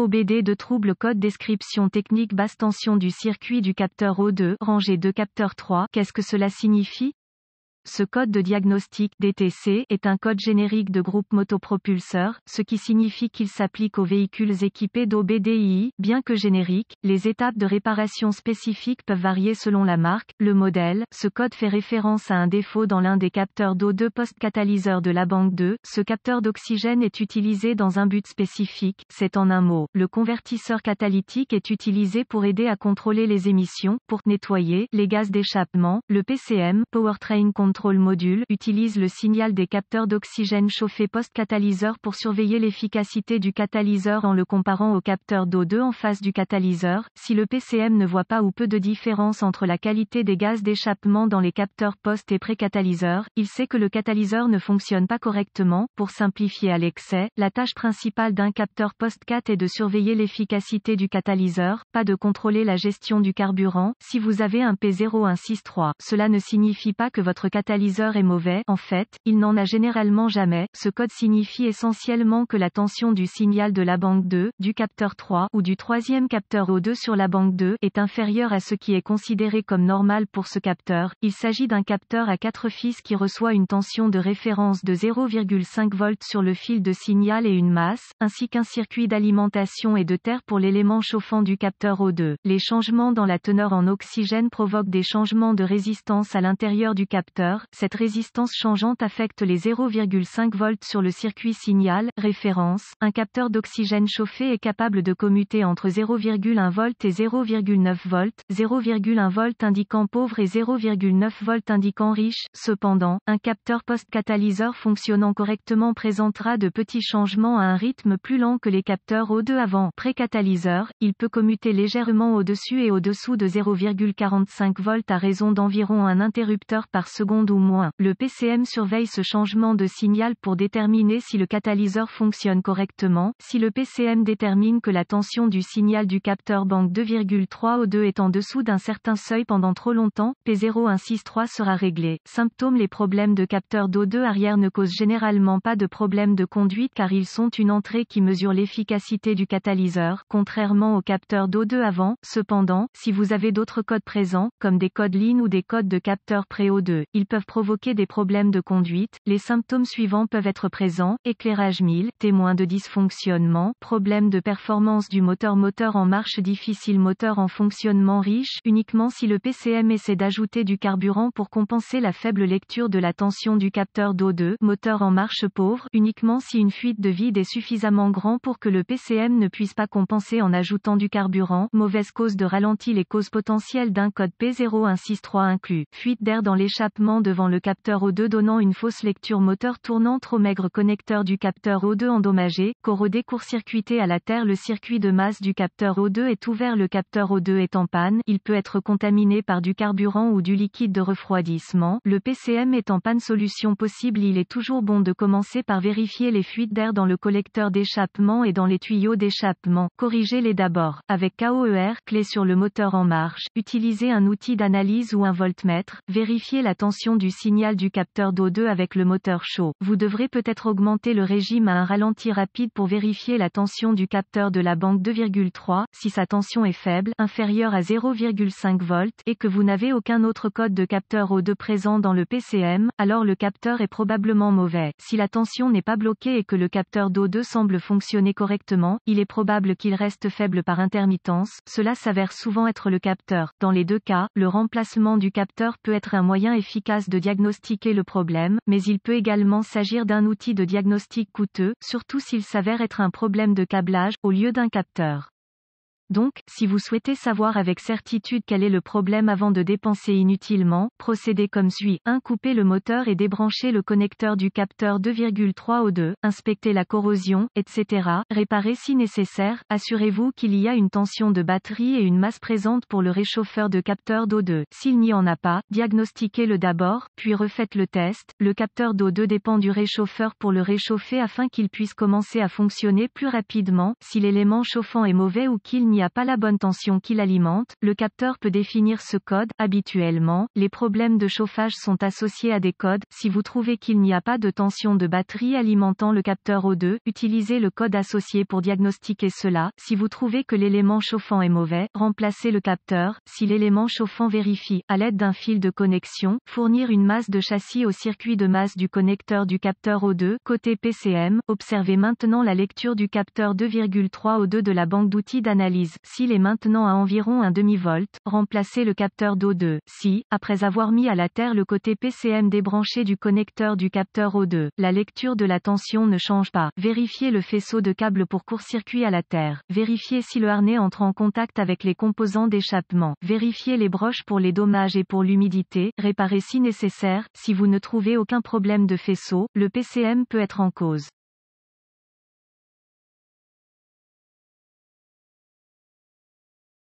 OBD de trouble code description technique basse tension du circuit du capteur O2 rangé de capteur 3 Qu'est-ce que cela signifie ce code de diagnostic DTC est un code générique de groupe motopropulseur, ce qui signifie qu'il s'applique aux véhicules équipés d'OBDI. Bien que générique, les étapes de réparation spécifiques peuvent varier selon la marque, le modèle. Ce code fait référence à un défaut dans l'un des capteurs d'O2 post-catalyseur de la banque 2. Ce capteur d'oxygène est utilisé dans un but spécifique, c'est en un mot. Le convertisseur catalytique est utilisé pour aider à contrôler les émissions, pour nettoyer les gaz d'échappement. Le PCM, Powertrain Control Module utilise le signal des capteurs d'oxygène chauffé post-catalyseur pour surveiller l'efficacité du catalyseur en le comparant au capteur d'O2 en face du catalyseur. Si le PCM ne voit pas ou peu de différence entre la qualité des gaz d'échappement dans les capteurs post- et pré catalyseur il sait que le catalyseur ne fonctionne pas correctement. Pour simplifier à l'excès, la tâche principale d'un capteur post-cat est de surveiller l'efficacité du catalyseur, pas de contrôler la gestion du carburant. Si vous avez un P0163, cela ne signifie pas que votre catalyseur est mauvais, en fait, il n'en a généralement jamais. Ce code signifie essentiellement que la tension du signal de la banque 2, du capteur 3 ou du troisième capteur O2 sur la banque 2 est inférieure à ce qui est considéré comme normal pour ce capteur. Il s'agit d'un capteur à 4 fils qui reçoit une tension de référence de 0,5 V sur le fil de signal et une masse, ainsi qu'un circuit d'alimentation et de terre pour l'élément chauffant du capteur O2. Les changements dans la teneur en oxygène provoquent des changements de résistance à l'intérieur du capteur cette résistance changeante affecte les 0,5 volts sur le circuit signal, référence. Un capteur d'oxygène chauffé est capable de commuter entre 0,1 volt et 0,9 volts, 0,1 volt indiquant pauvre et 0,9 volts indiquant riche. Cependant, un capteur post-catalyseur fonctionnant correctement présentera de petits changements à un rythme plus lent que les capteurs O2 avant. Pré-catalyseur, il peut commuter légèrement au-dessus et au-dessous de 0,45 volts à raison d'environ un interrupteur par seconde ou moins. Le PCM surveille ce changement de signal pour déterminer si le catalyseur fonctionne correctement. Si le PCM détermine que la tension du signal du capteur banque 2,3 O2 est en dessous d'un certain seuil pendant trop longtemps, P0163 sera réglé. Symptômes Les problèmes de capteur d'O2 arrière ne causent généralement pas de problèmes de conduite car ils sont une entrée qui mesure l'efficacité du catalyseur, contrairement au capteur d'O2 avant. Cependant, si vous avez d'autres codes présents, comme des codes LIN ou des codes de capteur pré-O2, ils peuvent provoquer des problèmes de conduite. Les symptômes suivants peuvent être présents, éclairage 1000, témoin de dysfonctionnement, problème de performance du moteur moteur en marche difficile moteur en fonctionnement riche, uniquement si le PCM essaie d'ajouter du carburant pour compenser la faible lecture de la tension du capteur d'O2, moteur en marche pauvre, uniquement si une fuite de vide est suffisamment grand pour que le PCM ne puisse pas compenser en ajoutant du carburant, mauvaise cause de ralenti les causes potentielles d'un code P0163 inclus, fuite d'air dans l'échappement devant le capteur O2 donnant une fausse lecture moteur tournant trop maigre connecteur du capteur O2 endommagé, corrodé court-circuité à la terre le circuit de masse du capteur O2 est ouvert le capteur O2 est en panne, il peut être contaminé par du carburant ou du liquide de refroidissement, le PCM est en panne solution possible il est toujours bon de commencer par vérifier les fuites d'air dans le collecteur d'échappement et dans les tuyaux d'échappement, corriger les d'abord, avec KOER, clé sur le moteur en marche, utiliser un outil d'analyse ou un voltmètre, vérifier la tension du signal du capteur d'O2 avec le moteur chaud. Vous devrez peut-être augmenter le régime à un ralenti rapide pour vérifier la tension du capteur de la banque 2,3 si sa tension est faible, inférieure à 0,5 V et que vous n'avez aucun autre code de capteur O2 présent dans le PCM, alors le capteur est probablement mauvais. Si la tension n'est pas bloquée et que le capteur d'O2 semble fonctionner correctement, il est probable qu'il reste faible par intermittence, cela s'avère souvent être le capteur. Dans les deux cas, le remplacement du capteur peut être un moyen efficace de diagnostiquer le problème, mais il peut également s'agir d'un outil de diagnostic coûteux, surtout s'il s'avère être un problème de câblage, au lieu d'un capteur. Donc, si vous souhaitez savoir avec certitude quel est le problème avant de dépenser inutilement, procédez comme suit. 1. Coupez le moteur et débranchez le connecteur du capteur 2,3 o 2, inspectez la corrosion, etc. Réparez si nécessaire, assurez-vous qu'il y a une tension de batterie et une masse présente pour le réchauffeur de capteur d'O2. S'il n'y en a pas, diagnostiquez-le d'abord, puis refaites le test. Le capteur d'O2 dépend du réchauffeur pour le réchauffer afin qu'il puisse commencer à fonctionner plus rapidement, si l'élément chauffant est mauvais ou qu'il n'y n'y a pas la bonne tension qui l'alimente, le capteur peut définir ce code. Habituellement, les problèmes de chauffage sont associés à des codes. Si vous trouvez qu'il n'y a pas de tension de batterie alimentant le capteur O2, utilisez le code associé pour diagnostiquer cela. Si vous trouvez que l'élément chauffant est mauvais, remplacez le capteur. Si l'élément chauffant vérifie, à l'aide d'un fil de connexion, fournir une masse de châssis au circuit de masse du connecteur du capteur O2, côté PCM, observez maintenant la lecture du capteur 2,3 O2 de la banque d'outils d'analyse s'il est maintenant à environ un demi-volt, remplacez le capteur do 2 Si, après avoir mis à la terre le côté PCM débranché du connecteur du capteur O2, la lecture de la tension ne change pas, vérifiez le faisceau de câble pour court-circuit à la terre. Vérifiez si le harnais entre en contact avec les composants d'échappement. Vérifiez les broches pour les dommages et pour l'humidité. Réparez si nécessaire. Si vous ne trouvez aucun problème de faisceau, le PCM peut être en cause.